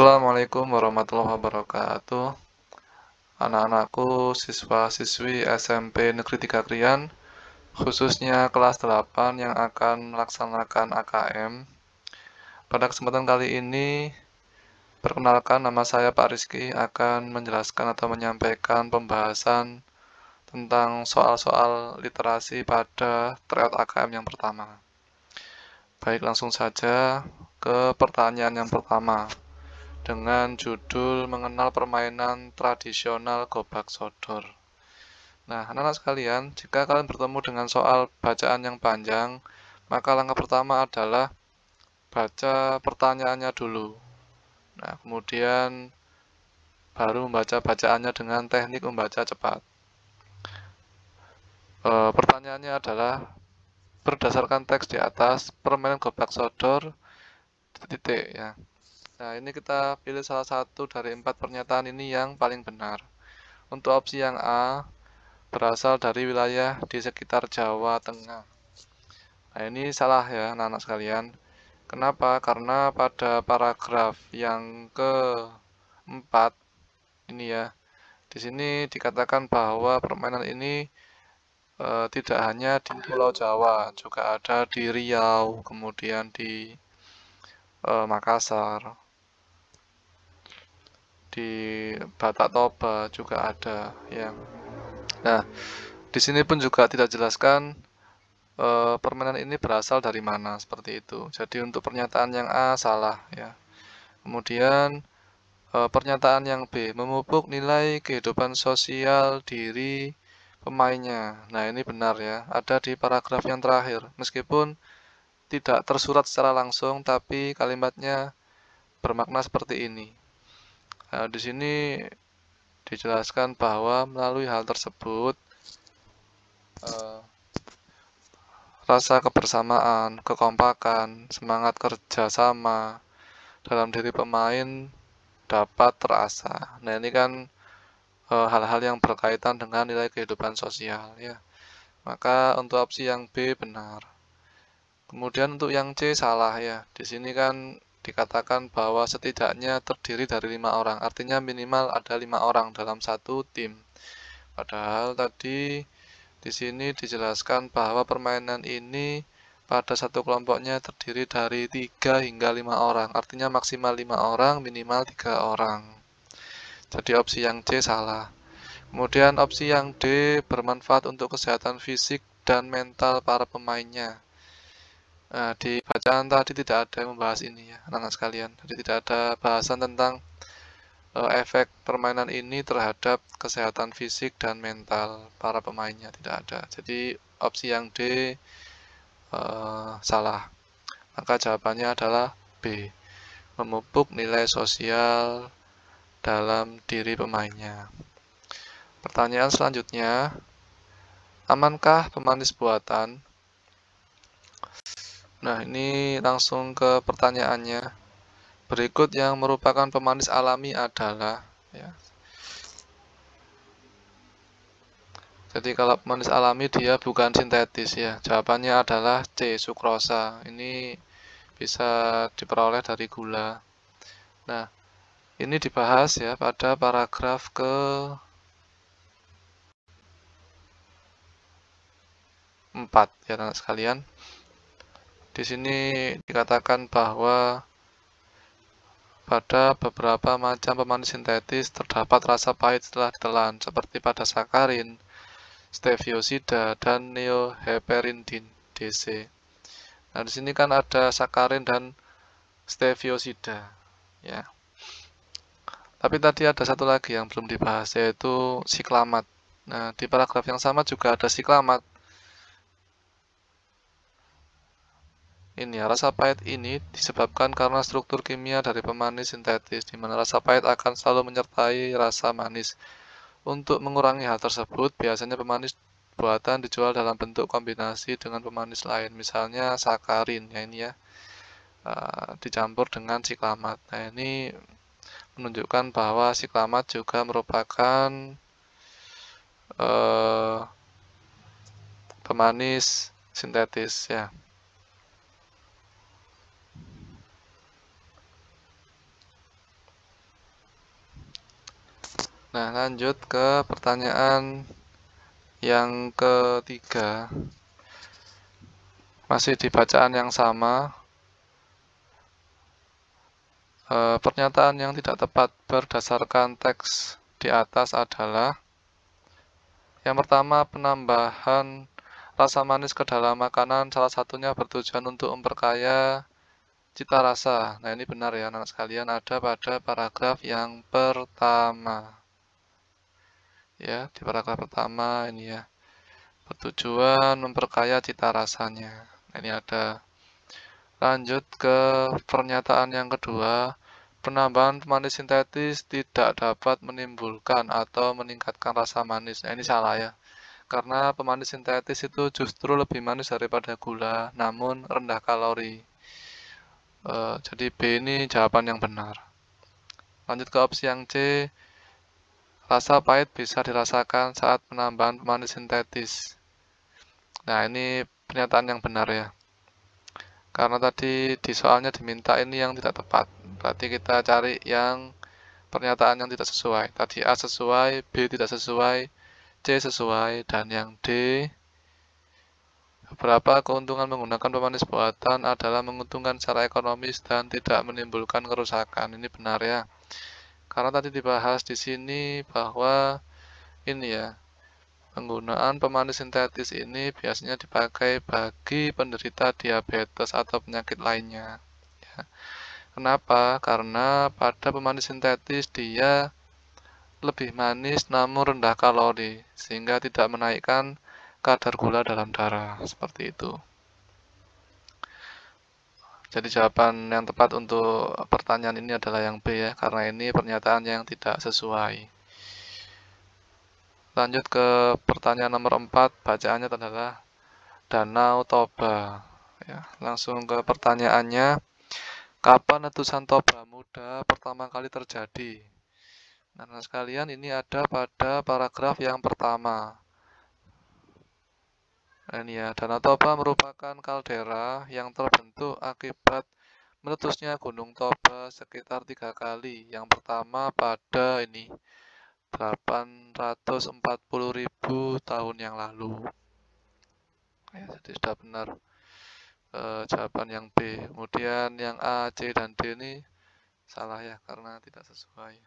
Assalamualaikum warahmatullahi wabarakatuh Anak-anakku siswa-siswi SMP Negeri Tiga Krian khususnya kelas 8 yang akan melaksanakan AKM Pada kesempatan kali ini Perkenalkan nama saya Pak Rizky akan menjelaskan atau menyampaikan pembahasan tentang soal-soal literasi pada tryout AKM yang pertama Baik langsung saja ke pertanyaan yang pertama dengan judul Mengenal Permainan Tradisional Gobak Sodor. Nah, anak-anak sekalian, jika kalian bertemu dengan soal bacaan yang panjang, maka langkah pertama adalah baca pertanyaannya dulu. Nah, kemudian baru membaca bacaannya dengan teknik membaca cepat. E, pertanyaannya adalah, berdasarkan teks di atas, permainan gobak sodor, titik, titik ya. Nah, ini kita pilih salah satu dari empat pernyataan ini yang paling benar. Untuk opsi yang A, berasal dari wilayah di sekitar Jawa Tengah. Nah, ini salah ya anak-anak sekalian. Kenapa? Karena pada paragraf yang keempat ini ya, di sini dikatakan bahwa permainan ini e, tidak hanya di Pulau Jawa, juga ada di Riau, kemudian di e, Makassar, di Batak Toba juga ada ya. nah di sini pun juga tidak jelaskan e, permainan ini berasal dari mana seperti itu jadi untuk pernyataan yang A salah ya kemudian e, pernyataan yang B memupuk nilai kehidupan sosial diri pemainnya nah ini benar ya ada di paragraf yang terakhir meskipun tidak tersurat secara langsung tapi kalimatnya bermakna seperti ini Nah, di sini dijelaskan bahwa melalui hal tersebut eh, rasa kebersamaan, kekompakan, semangat kerjasama dalam diri pemain dapat terasa. Nah ini kan eh, hal-hal eh, yang berkaitan dengan nilai kehidupan sosial ya. Maka untuk opsi yang B benar. Kemudian untuk yang C salah ya. Di sini kan dikatakan bahwa setidaknya terdiri dari lima orang. Artinya minimal ada lima orang dalam satu tim. Padahal tadi di sini dijelaskan bahwa permainan ini pada satu kelompoknya terdiri dari tiga hingga lima orang. Artinya maksimal lima orang, minimal tiga orang. Jadi opsi yang C salah. Kemudian opsi yang D bermanfaat untuk kesehatan fisik dan mental para pemainnya. Nah, di bacaan tadi tidak ada yang membahas ini ya anak-anak sekalian jadi tidak ada bahasan tentang uh, efek permainan ini terhadap kesehatan fisik dan mental para pemainnya tidak ada jadi opsi yang D uh, salah maka jawabannya adalah B memupuk nilai sosial dalam diri pemainnya pertanyaan selanjutnya Amankah pemanis buatan Nah, ini langsung ke pertanyaannya. Berikut yang merupakan pemanis alami adalah ya. Jadi kalau pemanis alami dia bukan sintetis ya. Jawabannya adalah C, sukrosa. Ini bisa diperoleh dari gula. Nah, ini dibahas ya pada paragraf ke empat ya anak sekalian. Di sini dikatakan bahwa pada beberapa macam pemanis sintetis terdapat rasa pahit setelah ditelan, seperti pada sakarin, steviosida, dan neoheperindin DC. Nah, di sini kan ada sakarin dan steviosida, ya. Tapi tadi ada satu lagi yang belum dibahas yaitu siklamat. Nah, di paragraf yang sama juga ada siklamat. ini rasa pahit ini disebabkan karena struktur kimia dari pemanis sintetis, di mana rasa pahit akan selalu menyertai rasa manis. Untuk mengurangi hal tersebut, biasanya pemanis buatan dijual dalam bentuk kombinasi dengan pemanis lain, misalnya sakarin, ya ini ya, uh, dicampur dengan siklamat. Nah ini menunjukkan bahwa siklamat juga merupakan uh, pemanis sintetis ya. Nah, lanjut ke pertanyaan yang ketiga. Masih di bacaan yang sama. E, pernyataan yang tidak tepat berdasarkan teks di atas adalah yang pertama, penambahan rasa manis ke dalam makanan salah satunya bertujuan untuk memperkaya cita rasa. Nah, ini benar ya anak sekalian ada pada paragraf yang pertama ya di paragraf pertama ini ya bertujuan memperkaya cita rasanya nah, ini ada lanjut ke pernyataan yang kedua penambahan pemanis sintetis tidak dapat menimbulkan atau meningkatkan rasa manis nah, ini salah ya karena pemanis sintetis itu justru lebih manis daripada gula namun rendah kalori uh, jadi B ini jawaban yang benar lanjut ke opsi yang C Rasa pahit bisa dirasakan saat penambahan pemanis sintetis. Nah, ini pernyataan yang benar ya. Karena tadi di soalnya diminta ini yang tidak tepat. Berarti kita cari yang pernyataan yang tidak sesuai. Tadi A sesuai, B tidak sesuai, C sesuai, dan yang D Beberapa keuntungan menggunakan pemanis buatan adalah menguntungkan secara ekonomis dan tidak menimbulkan kerusakan. Ini benar ya. Karena tadi dibahas di sini bahwa ini ya, Penggunaan pemanis sintetis ini biasanya dipakai bagi penderita diabetes atau penyakit lainnya. Ya. Kenapa? Karena pada pemanis sintetis dia lebih manis namun rendah kalori, sehingga tidak menaikkan kadar gula dalam darah. Seperti itu. Jadi jawaban yang tepat untuk pertanyaan ini adalah yang B ya, karena ini pernyataan yang tidak sesuai. Lanjut ke pertanyaan nomor 4, bacaannya adalah Danau Toba. Ya, langsung ke pertanyaannya, kapan letusan Toba Muda pertama kali terjadi? Nah, sekalian ini ada pada paragraf yang pertama ini ya, Danau Toba merupakan kaldera yang terbentuk akibat meletusnya Gunung Toba sekitar tiga kali. Yang pertama pada ini 840.000 tahun yang lalu. Ya, jadi sudah benar e, jawaban yang B. Kemudian yang A, C, dan D ini salah ya karena tidak sesuai.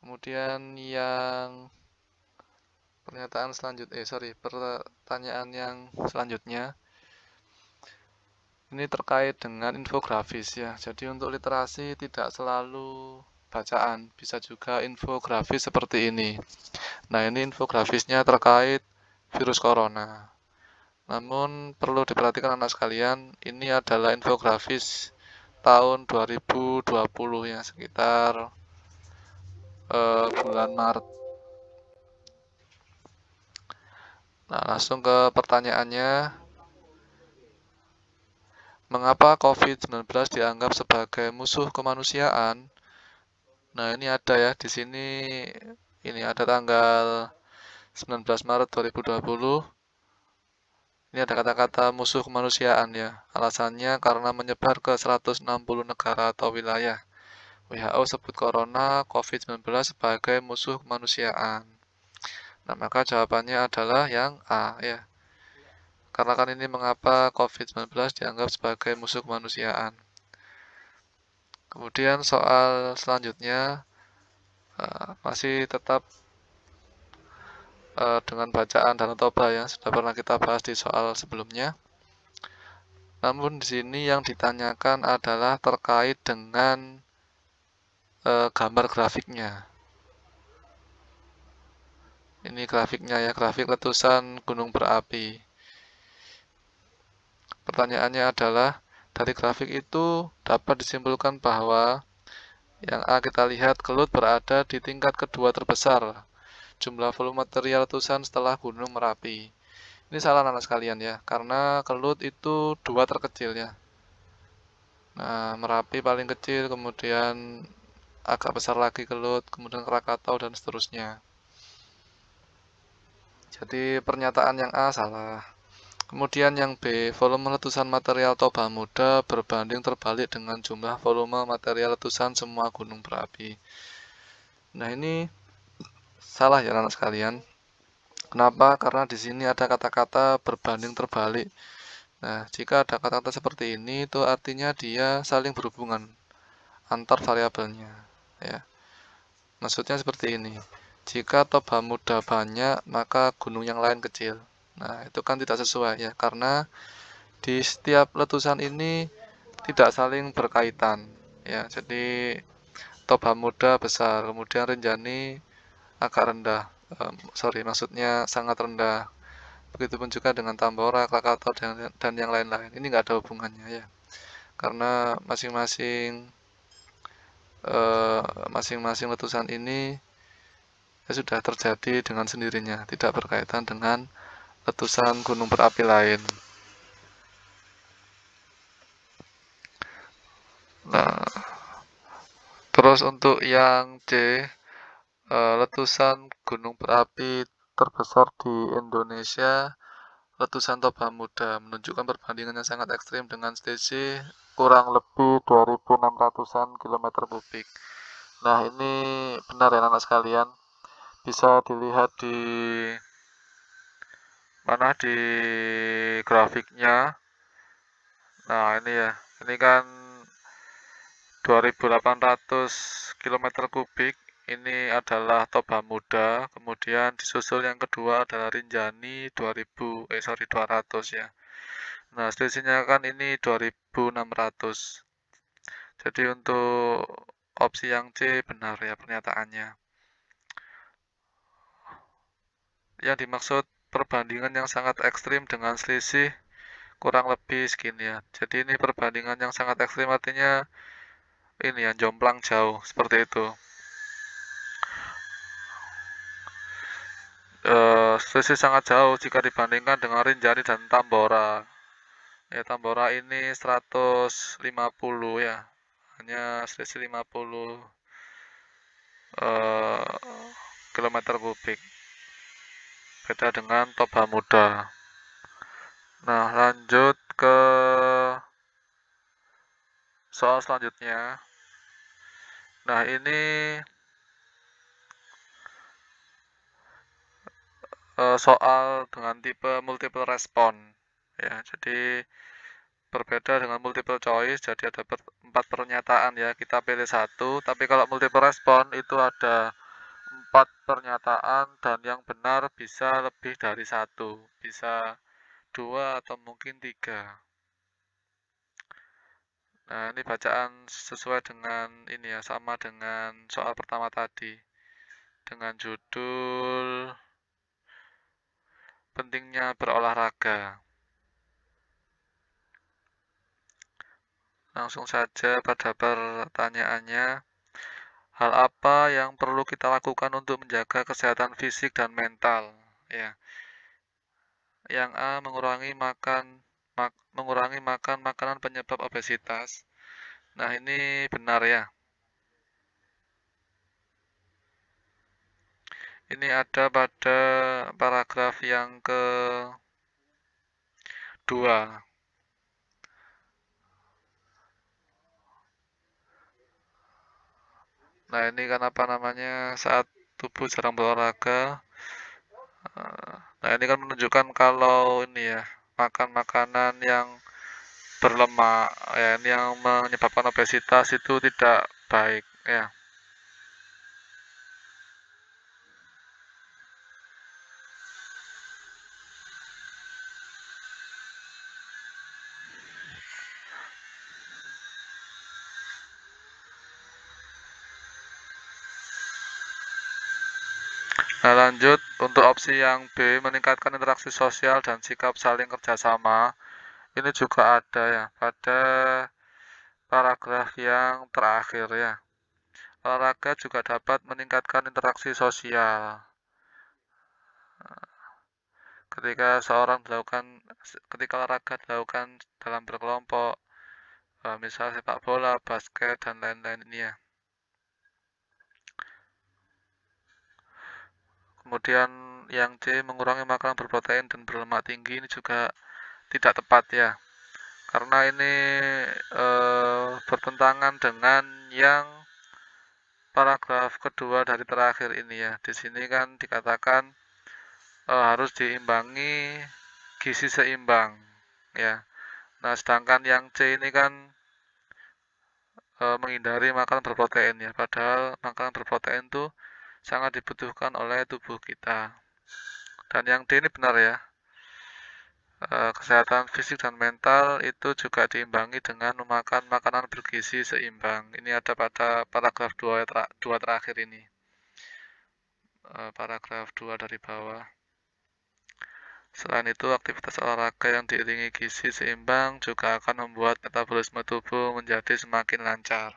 Kemudian yang pernyataan selanjutnya eh sorry pertanyaan yang selanjutnya ini terkait dengan infografis ya jadi untuk literasi tidak selalu bacaan bisa juga infografis seperti ini nah ini infografisnya terkait virus corona namun perlu diperhatikan anak sekalian ini adalah infografis tahun 2020 ya sekitar eh, bulan Maret Nah, langsung ke pertanyaannya. Mengapa COVID-19 dianggap sebagai musuh kemanusiaan? Nah, ini ada ya di sini ini ada tanggal 19 Maret 2020. Ini ada kata-kata musuh kemanusiaan ya. Alasannya karena menyebar ke 160 negara atau wilayah. WHO sebut corona COVID-19 sebagai musuh kemanusiaan. Nah, maka jawabannya adalah yang A ya. Karena kan ini mengapa COVID-19 dianggap sebagai musuh kemanusiaan. Kemudian soal selanjutnya uh, masih tetap uh, dengan bacaan dan toba yang sudah pernah kita bahas di soal sebelumnya. Namun di sini yang ditanyakan adalah terkait dengan uh, gambar grafiknya ini grafiknya ya grafik letusan gunung berapi pertanyaannya adalah dari grafik itu dapat disimpulkan bahwa yang A kita lihat kelut berada di tingkat kedua terbesar jumlah volume material letusan setelah gunung Merapi ini salah anak sekalian ya karena kelut itu dua terkecil ya nah Merapi paling kecil kemudian agak besar lagi kelut kemudian Krakatau dan seterusnya jadi pernyataan yang A salah. Kemudian yang B, volume letusan material Toba Muda berbanding terbalik dengan jumlah volume material letusan semua gunung berapi. Nah ini salah ya anak sekalian. Kenapa? Karena di sini ada kata-kata berbanding terbalik. Nah, jika ada kata-kata seperti ini, itu artinya dia saling berhubungan antar variabelnya. Ya, maksudnya seperti ini. Jika Toba Muda banyak, maka gunung yang lain kecil. Nah, itu kan tidak sesuai ya, karena di setiap letusan ini tidak saling berkaitan. Ya, jadi Toba Muda besar, kemudian Renjani agak rendah. Um, sorry, maksudnya sangat rendah. Begitupun juga dengan Tambora, Krakatau, dan, dan yang lain-lain. Ini nggak ada hubungannya ya, karena masing-masing eh, masing-masing uh, masing -masing letusan ini Ya sudah terjadi dengan sendirinya, tidak berkaitan dengan letusan gunung berapi lain. Nah, terus untuk yang C, eh, letusan gunung berapi terbesar di Indonesia, letusan Toba Muda, menunjukkan perbandingannya sangat ekstrim dengan stasi kurang lebih 2.600-an km kubik. Nah, ini benar ya anak sekalian bisa dilihat di mana di grafiknya nah ini ya ini kan 2800 km kubik ini adalah Toba Muda kemudian disusul yang kedua adalah Rinjani 2000 eh sorry 200 ya nah selisihnya kan ini 2600 jadi untuk opsi yang C benar ya pernyataannya yang dimaksud perbandingan yang sangat ekstrim dengan selisih kurang lebih segini ya. Jadi ini perbandingan yang sangat ekstrim artinya ini yang jomplang jauh seperti itu. E, selisih sangat jauh jika dibandingkan dengan Rinjani dan Tambora. Ya Tambora ini 150 ya. Hanya selisih 50 e, eh, kilometer kubik beda dengan toba muda nah lanjut ke soal selanjutnya nah ini e, soal dengan tipe multiple respon ya jadi berbeda dengan multiple choice jadi ada empat pernyataan ya kita pilih satu tapi kalau multiple respon itu ada empat pernyataan dan yang benar bisa lebih dari satu, bisa dua atau mungkin tiga. Nah, ini bacaan sesuai dengan ini ya, sama dengan soal pertama tadi. Dengan judul pentingnya berolahraga. Langsung saja pada pertanyaannya hal apa yang perlu kita lakukan untuk menjaga kesehatan fisik dan mental ya yang A mengurangi makan mak, mengurangi makan makanan penyebab obesitas nah ini benar ya ini ada pada paragraf yang ke dua nah ini kan apa namanya saat tubuh jarang berolahraga eh, nah ini kan menunjukkan kalau ini ya makan makanan yang berlemak ya ini yang menyebabkan obesitas itu tidak baik ya Nah lanjut untuk opsi yang B meningkatkan interaksi sosial dan sikap saling kerjasama ini juga ada ya pada paragraf yang terakhir ya olahraga juga dapat meningkatkan interaksi sosial ketika seorang dilakukan ketika olahraga dilakukan dalam berkelompok eh, misal sepak bola basket dan lain-lain ini ya Kemudian yang C mengurangi makanan berprotein dan berlemak tinggi ini juga tidak tepat ya. Karena ini e, bertentangan dengan yang paragraf kedua dari terakhir ini ya. Di sini kan dikatakan e, harus diimbangi gizi seimbang ya. Nah, sedangkan yang C ini kan e, menghindari makanan berprotein ya. Padahal makanan berprotein tuh sangat dibutuhkan oleh tubuh kita. Dan yang D ini benar ya. Eh, kesehatan fisik dan mental itu juga diimbangi dengan memakan makanan bergizi seimbang. Ini ada pada paragraf 2, ter 2 terakhir ini. Eh, paragraf 2 dari bawah. Selain itu, aktivitas olahraga yang diiringi gizi seimbang juga akan membuat metabolisme tubuh menjadi semakin lancar.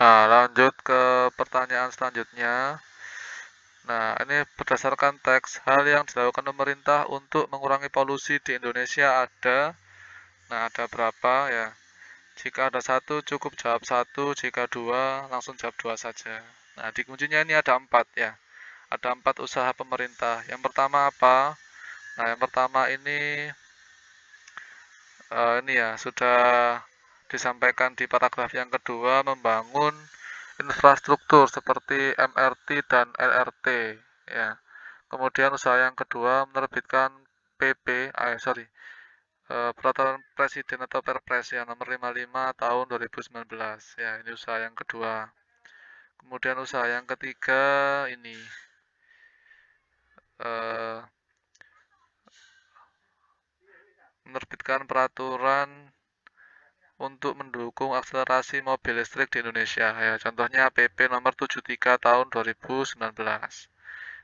Nah, lanjut ke pertanyaan selanjutnya. Nah, ini berdasarkan teks, hal yang dilakukan pemerintah untuk mengurangi polusi di Indonesia ada, nah ada berapa ya? Jika ada satu, cukup jawab satu. Jika dua, langsung jawab dua saja. Nah, di kuncinya ini ada empat ya. Ada empat usaha pemerintah. Yang pertama apa? Nah, yang pertama ini, uh, ini ya, sudah disampaikan di paragraf yang kedua membangun infrastruktur seperti MRT dan LRT ya. Kemudian usaha yang kedua menerbitkan PP ah, eh, sorry eh, peraturan presiden atau perpres yang nomor 55 tahun 2019 ya ini usaha yang kedua kemudian usaha yang ketiga ini eh, menerbitkan peraturan untuk mendukung akselerasi mobil listrik di Indonesia. Ya, contohnya PP nomor 73 tahun 2019.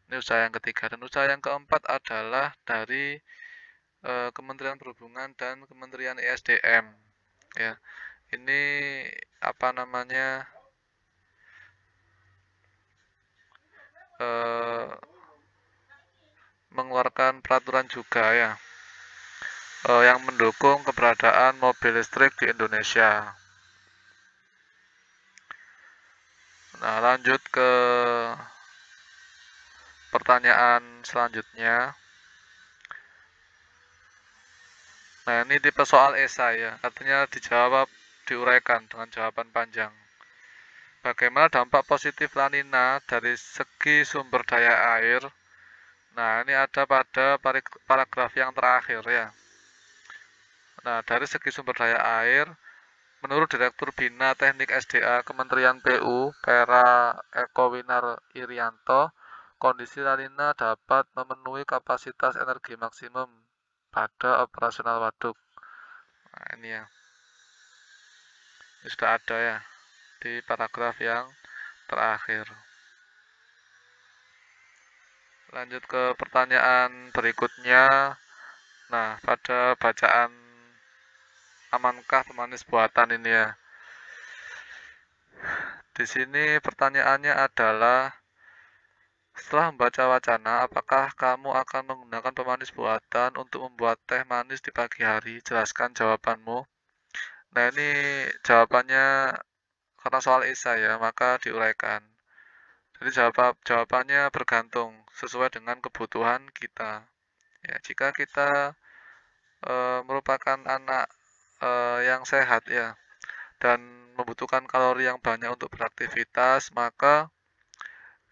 Ini usaha yang ketiga dan usaha yang keempat adalah dari e, Kementerian Perhubungan dan Kementerian ESDM. Ya. Ini apa namanya? Eh, mengeluarkan peraturan juga ya uh, yang mendukung keberadaan mobil listrik di Indonesia. Nah, lanjut ke pertanyaan selanjutnya. Nah, ini tipe soal esai ya, artinya dijawab, diuraikan dengan jawaban panjang. Bagaimana dampak positif lanina dari segi sumber daya air? Nah, ini ada pada paragraf yang terakhir ya. Nah, dari segi sumber daya air, menurut Direktur Bina Teknik SDA Kementerian PU, Pera Eko Winar Irianto, kondisi Lalina dapat memenuhi kapasitas energi maksimum pada operasional waduk. Nah, ini ya. Ini sudah ada ya di paragraf yang terakhir. Lanjut ke pertanyaan berikutnya. Nah, pada bacaan Amankah pemanis buatan ini ya? Di sini pertanyaannya adalah setelah membaca wacana, apakah kamu akan menggunakan pemanis buatan untuk membuat teh manis di pagi hari? Jelaskan jawabanmu. Nah, ini jawabannya karena soal esai ya, maka diuraikan. Jadi jawab jawabannya bergantung sesuai dengan kebutuhan kita. Ya, jika kita e, merupakan anak uh, yang sehat ya dan membutuhkan kalori yang banyak untuk beraktivitas maka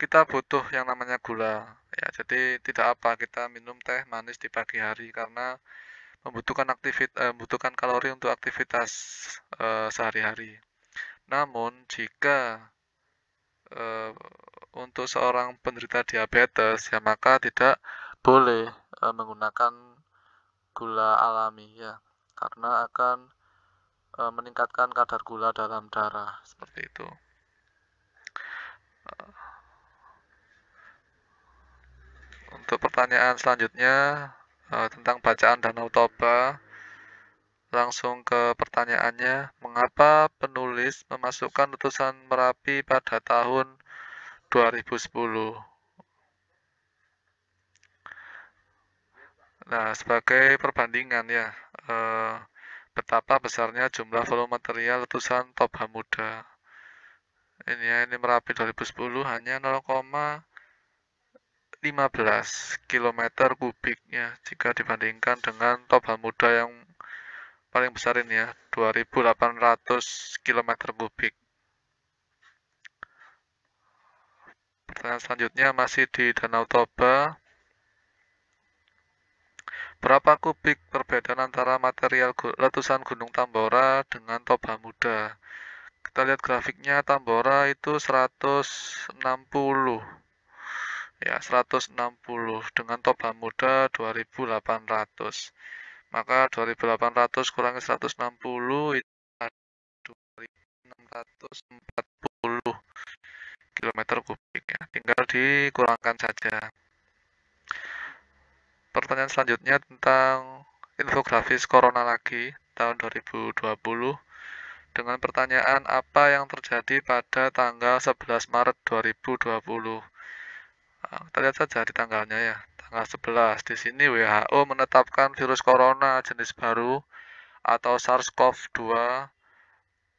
kita butuh yang namanya gula ya jadi tidak apa kita minum teh manis di pagi hari karena membutuhkan aktivitas uh, eh, membutuhkan kalori untuk aktivitas uh, sehari-hari namun jika uh, untuk seorang penderita diabetes ya maka tidak boleh uh, menggunakan gula alami ya karena akan e, meningkatkan kadar gula dalam darah seperti itu. E. Untuk pertanyaan selanjutnya e, tentang bacaan Danau Toba, langsung ke pertanyaannya, mengapa penulis memasukkan letusan Merapi pada tahun 2010? Nah, sebagai perbandingan ya, eh, betapa besarnya jumlah volume material letusan top muda Ini ya, ini Merapi 2010 hanya 0,15 km kubiknya jika dibandingkan dengan top muda yang paling besar ini ya, 2800 km kubik. Pertanyaan selanjutnya masih di Danau Toba. Berapa kubik perbedaan antara material letusan Gunung Tambora dengan Toba Muda? Kita lihat grafiknya, Tambora itu 160. Ya, 160 dengan Toba Muda 2800. Maka 2800 kurangi 160 itu 2640 km kubik ya. Tinggal dikurangkan saja pertanyaan selanjutnya tentang infografis corona lagi tahun 2020 dengan pertanyaan apa yang terjadi pada tanggal 11 Maret 2020. Nah, kita lihat saja di tanggalnya ya. Tanggal 11 di sini WHO menetapkan virus corona jenis baru atau SARS-CoV-2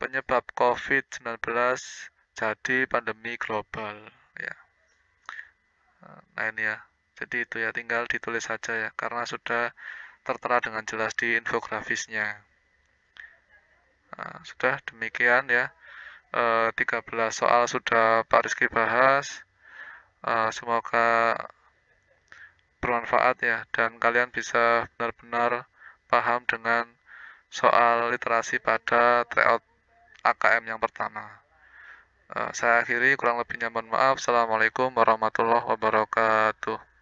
penyebab COVID-19 jadi pandemi global ya. Ah, nah ini ya. Jadi itu ya tinggal ditulis saja ya karena sudah tertera dengan jelas di infografisnya. Nah, sudah demikian ya. E, eh, 13 soal sudah Pak Rizky bahas. E, semoga bermanfaat ya dan kalian bisa benar-benar paham dengan soal literasi pada tryout AKM yang pertama. Eh, saya akhiri kurang lebihnya mohon maaf. Assalamualaikum warahmatullahi wabarakatuh.